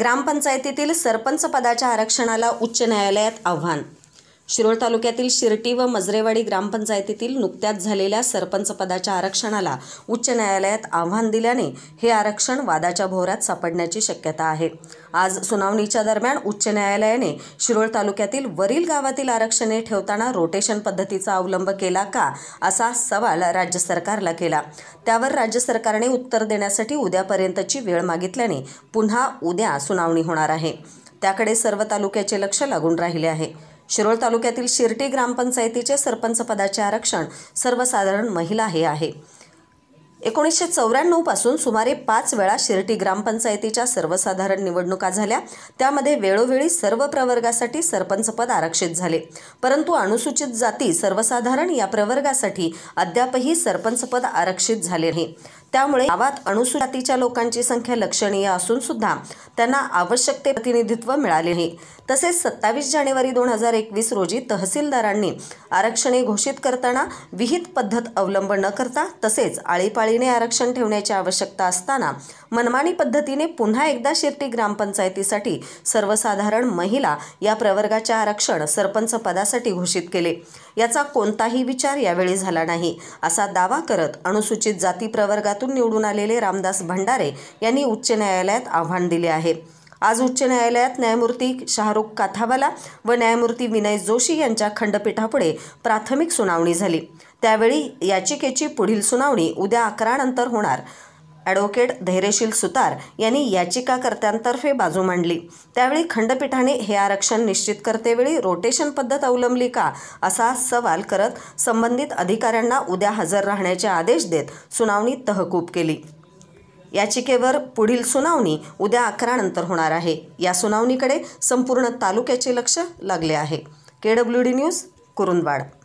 ग्रामपंचायतीतील सरपंच पदाच्या आरक्षणाला उच्च न्यायालयात आव्हान शिरोळ तालुक्यातील शिर्टी व मजरेवाडी ग्रामपंचायतीतील नुकत्याच झालेल्या सरपंच पदाच्या आरक्षणाला उच्च न्यायालयात आव्हान दिल्याने हे आरक्षण वादाच्या भोवऱ्यात सापडण्याची शक्यता आहे आज सुनावणीच्या दरम्यान उच्च न्यायालयाने शिरोळ तालुक्यातील वरील गावातील आरक्षणे ठेवताना रोटेशन पद्धतीचा अवलंब केला का असा सवाल राज्य सरकारला केला त्यावर राज्य सरकारने उत्तर देण्यासाठी उद्यापर्यंतची वेळ मागितल्याने पुन्हा उद्या सुनावणी होणार आहे त्याकडे सर्व तालुक्याचे लक्ष लागून राहिले आहे शिरोळ तालुक्यातील शिर्टी ग्रामपंचायतीचे सरपंच पदाचे आरक्षण सर्वसाधारण महिला हे आहे एकोणीसशे चौऱ्याण्णवपासून सुमारे पाच वेळा शिर्टी ग्रामपंचायतीच्या सर्वसाधारण निवडणुका झाल्या त्यामध्ये वेळोवेळी सर्व प्रवर्गासाठी सरपंचपद आरक्षित झाले परंतु अनुसूचित जाती सर्वसाधारण या प्रवर्गासाठी अद्यापही सरपंचपद आरक्षित झाले नाही त्यामुळे गावात अनुसूचित लोकांची संख्या लक्षणीय असून सुद्धा त्यांना आवश्यक ते प्रतिनिधित्व मिळाले नाही तसेच सत्तावीस जानेवारी दोन हजार एकवीस रोजी तहसीलदारांनी आरक्षणे घोषित करताना विहित पद्धत अवलंब न करता तसेच आळीपाळीने आरक्षण ठेवण्याची आवश्यकता असताना मनमानी पद्धतीने पुन्हा एकदा शिर्टी ग्रामपंचायतीसाठी सर्वसाधारण महिला या प्रवर्गाचे आरक्षण सरपंच पदासाठी घोषित केले याचा कोणताही विचार यावेळी झाला नाही असा दावा करत अनुसूचित जाती प्रवर्गात निवडून आलेले रामदास भंडारे यांनी उच्च न्यायालयात आव्हान दिले आहे आज उच्च न्यायालयात न्यायमूर्ती शाहरुख काथावाला व न्यायमूर्ती विनय जोशी यांच्या खंडपीठापुढे प्राथमिक सुनावणी झाली त्यावेळी याचिकेची पुढील सुनावणी उद्या अकरा होणार ॲडव्होकेट धैर्यशील सुतार यांनी याचिकाकर्त्यांतर्फे बाजू मांडली त्यावेळी खंडपीठाने हे आरक्षण निश्चित करतेवेळी रोटेशन पद्धत अवलंबली का असा सवाल करत संबंधित अधिकाऱ्यांना उद्या हजर राहण्याचे आदेश देत सुनावणी तहकूब केली याचिकेवर पुढील सुनावणी उद्या अकरा नंतर होणार आहे या सुनावणीकडे संपूर्ण तालुक्याचे लक्ष लागले आहे K W D news Kurundwad